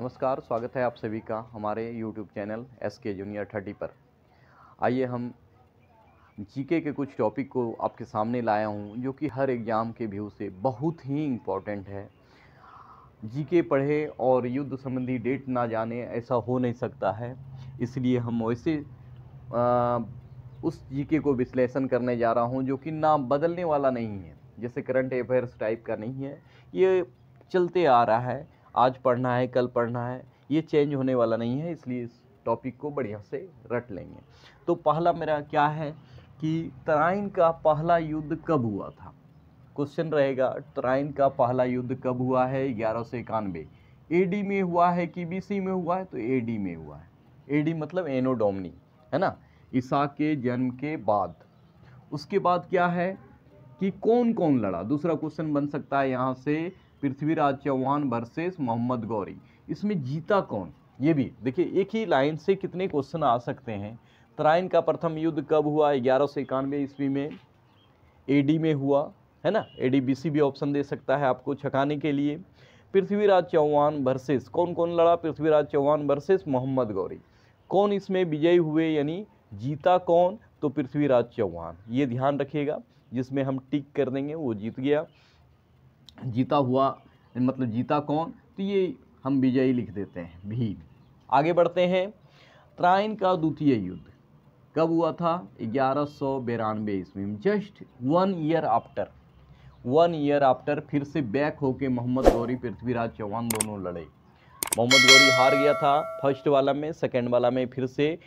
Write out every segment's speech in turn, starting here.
नमस्कार स्वागत है आप सभी का हमारे YouTube channel S K junior thirty पर आइए हम जीके के कुछ टॉपिक को आपके सामने लाया हूँ जो कि हर एग्ज़ाम के व्यू से बहुत ही इम्पॉर्टेंट है जीके पढ़े और युद्ध संबंधी डेट ना जाने ऐसा हो नहीं सकता है इसलिए हम वैसे उस उस जीके को विश्लेषण करने जा रहा हूँ जो कि ना बदलने वाला नहीं है जैसे करंट अफेयर्स टाइप का नहीं है ये चलते आ रहा है आज पढ़ना है कल पढ़ना है ये चेंज होने वाला नहीं है इसलिए इस टॉपिक को बढ़िया से रट लेंगे तो पहला मेरा क्या है कि तराइन का पहला युद्ध कब हुआ था क्वेश्चन रहेगा तराइन का पहला युद्ध कब हुआ है ग्यारह सौ इक्यानवे ए डी में हुआ है कि बी सी में हुआ है तो ए डी में हुआ है ए डी मतलब एनो डोमनी है ना ईसा के जन्म के बाद उसके बाद क्या है कि कौन कौन लड़ा दूसरा क्वेश्चन बन सकता है यहाँ से पृथ्वीराज चौहान वर्सेस मोहम्मद गौरी इसमें जीता कौन ये भी देखिए एक ही लाइन से कितने क्वेश्चन आ सकते हैं तराइन का प्रथम युद्ध कब हुआ ग्यारह सौ इक्यानवे ईस्वी में एडी में हुआ है ना एडी बीसी भी ऑप्शन दे सकता है आपको छकाने के लिए पृथ्वीराज चौहान वर्सेस कौन कौन लड़ा पृथ्वीराज चौहान वर्सेस मोहम्मद गौरी कौन इसमें विजयी हुए यानी जीता कौन तो पृथ्वीराज चौहान ये ध्यान रखिएगा जिसमें हम टिक कर देंगे वो जीत गया जीता हुआ मतलब जीता कौन तो ये हम विजयी लिख देते हैं भी आगे बढ़ते हैं त्राइन का द्वितीय युद्ध कब हुआ था ग्यारह सौ बिरानवे ईस्वी में just one year after one year after फिर से बैक होके मोहम्मद गौरी पृथ्वीराज चौहान दोनों लड़े मोहम्मद गौरी हार गया था फर्स्ट वाला में सेकेंड वाला में फिर से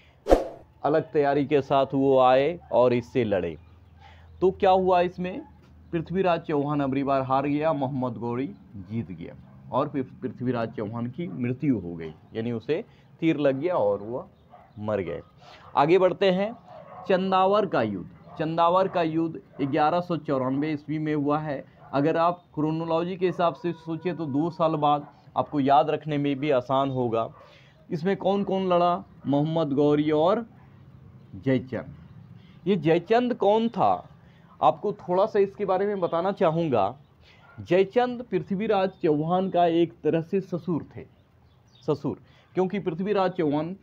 अलग तैयारी के साथ वो आए और इससे लड़े तो क्या हुआ इसमें पृथ्वीराज चौहान अबरी बार हार गया मोहम्मद गौरी जीत गया और पृथ्वीराज चौहान की मृत्यु हो गई यानी उसे तीर लग गया और वह मर गए आगे बढ़ते हैं चंदावर का युद्ध चंदावर का युद्ध ग्यारह सौ चौरानवे ईस्वी में हुआ है अगर आप क्रोनोलॉजी के हिसाब से सोचें तो दो साल बाद आपको याद रखने में भी आसान होगा इसमें कौन कौन लड़ा मोहम्मद गौरी और जयचंद ये जयचंद कौन था आपको थोड़ा सा इसके बारे में बताना चाहूँगा जयचंद पृथ्वीराज चौहान का एक तरह से ससुर थे ससुर क्योंकि पृथ्वीराज चौहान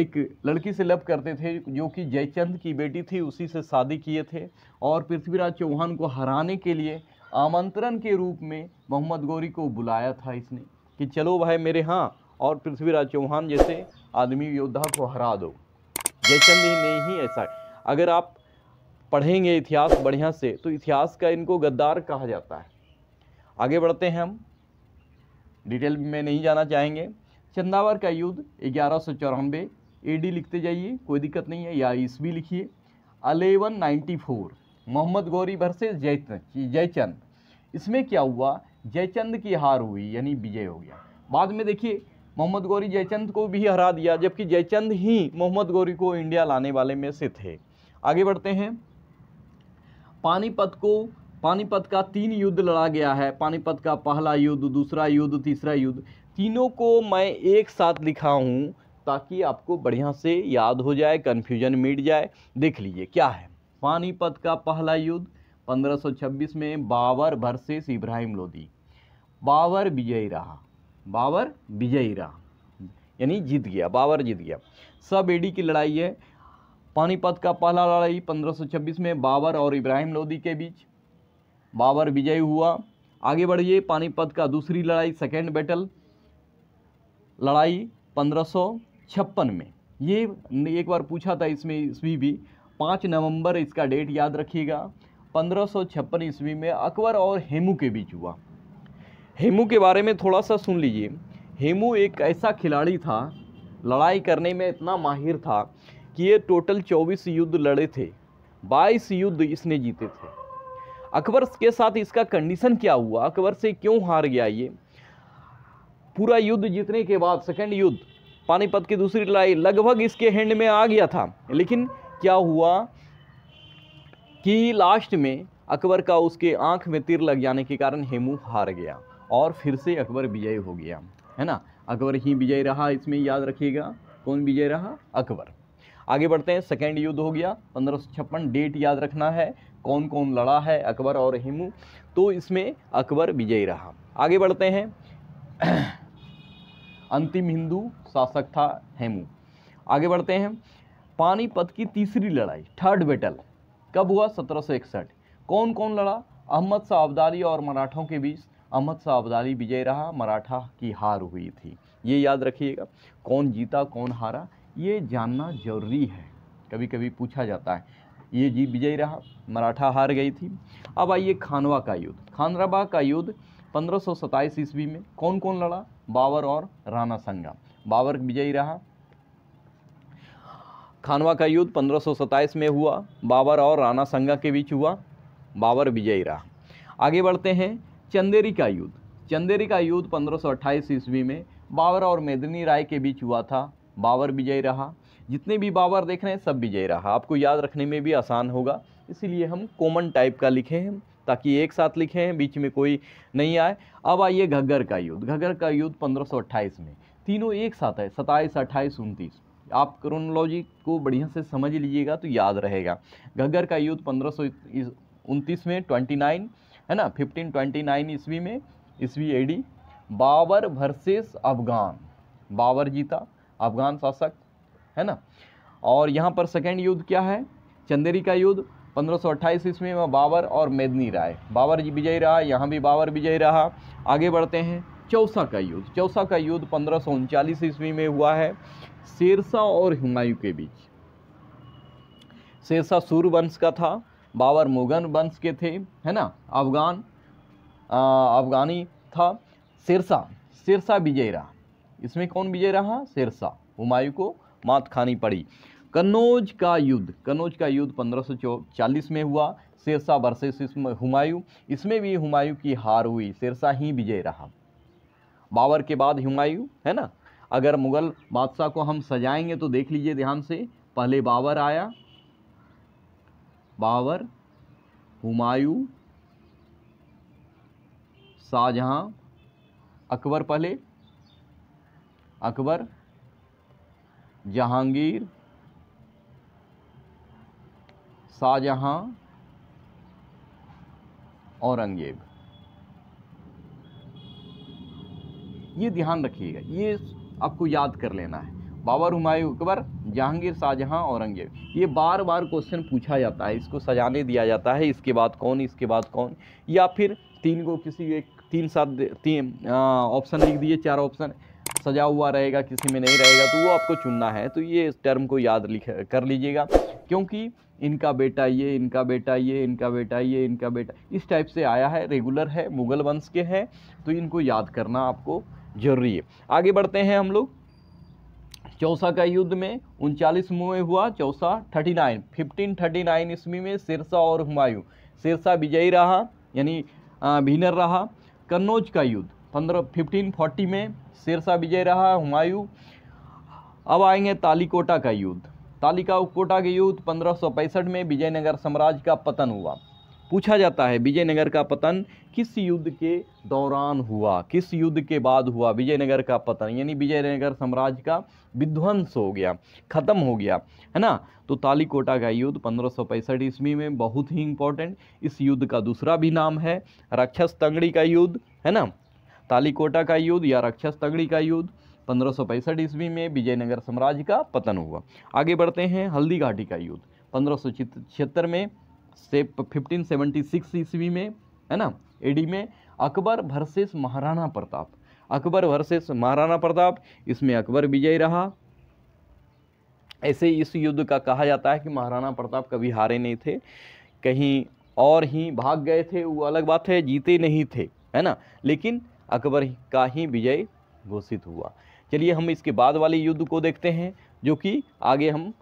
एक लड़की से लव करते थे जो कि जयचंद की बेटी थी उसी से शादी किए थे और पृथ्वीराज चौहान को हराने के लिए आमंत्रण के रूप में मोहम्मद गौरी को बुलाया था इसने कि चलो भाई मेरे यहाँ और पृथ्वीराज चौहान जैसे आदमी योद्धा को हरा दो जयचंद ही नहीं ऐसा अगर आप पढ़ेंगे इतिहास बढ़िया से तो इतिहास का इनको गद्दार कहा जाता है आगे बढ़ते हैं हम डिटेल में नहीं जाना चाहेंगे चंदावर का युद्ध ग्यारह सौ चौरानवे ए डी लिखते जाइए कोई दिक्कत नहीं है या ईस्वी लिखिए eleven ninety four Mohammad Ghori versus Jaichand Jaichand इसमें क्या हुआ जयचंद की हार हुई यानी विजय हो गया बाद में देखिए मोहम्मद गौरी जयचंद को भी हरा दिया जबकि जयचंद ही मोहम्मद गौरी को इंडिया लाने वाले में से थे आगे बढ़ते हैं पानीपत को पानीपत का तीन युद्ध लड़ा गया है पानीपत का पहला युद्ध दूसरा युद्ध तीसरा युद्ध तीनों को मैं एक साथ लिखा हूँ ताकि आपको बढ़िया से याद हो जाए कन्फ्यूजन मिट जाए देख लीजिए क्या है पानीपत का पहला युद्ध 1526 में बाबर भरसेस इब्राहिम लोदी बाबर विजयी रहा बाबर विजयी रहा यानी जीत गया बाबर जीत गया सब एडी की लड़ाई है पानीपत का पहला लड़ाई 1526 में बाबर और इब्राहिम लोदी के बीच बाबर विजय हुआ आगे बढ़िए पानीपत का दूसरी लड़ाई सेकेंड बैटल लड़ाई पंद्रह में ये एक बार पूछा था इसमें ईस्वी भी पाँच नवंबर इसका डेट याद रखिएगा छप्पन ईस्वी में अकबर और हेमू के बीच हुआ हेमू के बारे में थोड़ा सा सुन लीजिए हेमू एक ऐसा खिलाड़ी था लड़ाई करने में इतना माहिर था कि ये टोटल 24 युद्ध लड़े थे 22 युद्ध इसने जीते थे अकबर के साथ इसका कंडीशन क्या हुआ अकबर से क्यों हार गया ये पूरा युद्ध जीतने के बाद सेकेंड युद्ध पानीपत की दूसरी लड़ाई लगभग इसके हैंड में आ गया था लेकिन क्या हुआ कि लास्ट में अकबर का उसके आंख में तिर लग जाने के कारण हेमू हार गया और फिर से अकबर विजयी हो गया है ना अकबर ही विजय रहा इसमें याद रखिएगा कौन विजय रहा अकबर आगे बढ़ते हैं सेकेंड युद्ध हो गया पंद्रह डेट याद रखना है कौन कौन लड़ा है अकबर और हिमू तो इसमें अकबर विजयी रहा आगे बढ़ते हैं अंतिम हिंदू शासक था हेमू आगे बढ़ते हैं पानीपत की तीसरी लड़ाई थर्ड बैटल कब हुआ सत्रह कौन कौन लड़ा अहमद शाह अब्दाली और मराठों के बीच अहमद शाह अब्दाली विजय रहा मराठा की हार हुई थी ये याद रखिएगा कौन जीता कौन हारा ये जानना जरूरी है कभी कभी पूछा जाता है ये जी विजयी रहा मराठा हार गई थी अब आइए खानवा का युद्ध खानराबा का युद्ध पंद्रह सौ ईस्वी में कौन कौन लड़ा बाबर और राणा संगा बाबर विजयी रहा खानवा का युद्ध पंद्रह में हुआ बाबर और राणा संगा के बीच हुआ बाबर विजयी रहा आगे बढ़ते हैं चंदेरी का युद्ध चंदेरी का युद्ध पंद्रह ईस्वी में बाबर और मेदिनी राय के बीच हुआ था बाबर विजय रहा जितने भी बाबर देख रहे हैं सब विजय रहा आपको याद रखने में भी आसान होगा इसीलिए हम कॉमन टाइप का लिखे हैं ताकि एक साथ लिखे हैं बीच में कोई नहीं आए अब आइए घग्गर का युद्ध घग्गर का युद्ध पंद्रह में तीनों एक साथ है सताईस अट्ठाईस उनतीस आप क्रोनोलॉजी को बढ़िया से समझ लीजिएगा तो याद रहेगा घग्गर का युद्ध पंद्रह उनतीस में ट्वेंटी नाइन है ना फिफ्टीन ट्वेंटी नाइन ईस्वी में ईस्वी एडी बाबर वर्सेस अफगान बाबर जीता अफगान शासक है ना और यहाँ पर सेकेंड युद्ध क्या है चंदेरी का युद्ध 1528 ईस्वी में बाबर और मेदनी राय बाबर जी विजयी रहा यहाँ भी बाबर विजयी रहा आगे बढ़ते हैं चौसा का युद्ध चौसा का युद्ध पंद्रह सौ उनचालीस ईस्वी में हुआ है शेरशाह और हुमायूं के बीच शेरशाह सूर्य वंश का था बाबर मुगन वंश के थे है ना अफगान अफगानी था शेरशाह शेरशाह विजय रहा इसमें कौन विजय रहा शेरशाह हुमायूं को मात खानी पड़ी कन्नौज का युद्ध कन्नौज का युद्ध चालीस में हुआ शेरशाह वर्सेस हुमायूं इसमें भी हुमायूं की हार हुई शेरशाह ही विजय रहा बाबर के बाद हुमायूं है ना अगर मुग़ल बादशाह को हम सजाएंगे तो देख लीजिए ध्यान से पहले बाबर आया बाबर हुमायूं शाहजहां अकबर पहले अकबर जहांगीर शाहजहां औरंगजेब ये ध्यान रखिएगा ये आपको याद कर लेना है बाबर हुमायूं अकबर जहांगीर शाहजहां औरंगजेब ये बार बार क्वेश्चन पूछा जाता है इसको सजाने दिया जाता है इसके बाद कौन इसके बाद कौन या फिर तीन को किसी एक तीन सात तीन ऑप्शन लिख दिए चार ऑप्शन सजा हुआ रहेगा किसी में नहीं रहेगा तो वो आपको चुनना है तो ये इस टर्म को याद लिख कर लीजिएगा क्योंकि इनका बेटा ये इनका बेटा ये इनका बेटा ये इनका बेटा इस टाइप से आया है रेगुलर है मुग़ल वंश के हैं तो इनको याद करना आपको ज़रूरी है आगे बढ़ते हैं हम लोग चौसा का युद्ध में उनचालीस मुँह हुआ Chausa thirty nine fifteen thirty nine ईस्वी में सिरसा और हुमायूं सिरसा विजयी रहा यानी भीनर रहा कन्नौज का युद्ध पंद्रह फिफ्टीन फोर्टी में शेरशाह विजय रहा हुमायूं अब आएंगे तालीकोटा का युद्ध तालिका कोटा के युद्ध पंद्रह में विजयनगर साम्राज्य का पतन हुआ पूछा जाता है विजयनगर का पतन किस युद्ध के दौरान हुआ किस युद्ध के बाद हुआ विजयनगर का पतन यानी विजयनगर साम्राज्य का विध्वंस हो गया ख़त्म हो गया है ना तो तालीकोटा का युद्ध पंद्रह सौ पैंसठ ईस्वी में बहुत ही इंपॉर्टेंट इस युद्ध का दूसरा भी नाम है राक्षस तंगड़ी का युद्ध है ना तालीकोटा का युद्ध या राक्षस तगड़ी का युद्ध पंद्रह सौ पैंसठ ईस्वी में विजयनगर साम्राज्य का पतन हुआ आगे बढ़ते हैं हल्दी घाटी का युद्ध पंद्रह सौ छिहत्तर में से फिफ्टीन सेवेंटी सिक्स ईस्वी में है ना एडी में अकबर वर्सेस महाराणा प्रताप अकबर वर्सेस महाराणा प्रताप इसमें अकबर विजयी रहा ऐसे इस युद्ध का कहा जाता है कि महाराणा प्रताप कभी हारे नहीं थे कहीं और ही भाग गए थे वो अलग बात है जीते नहीं थे है ना लेकिन अकबर का ही विजय घोषित हुआ चलिए हम इसके बाद वाले युद्ध को देखते हैं जो कि आगे हम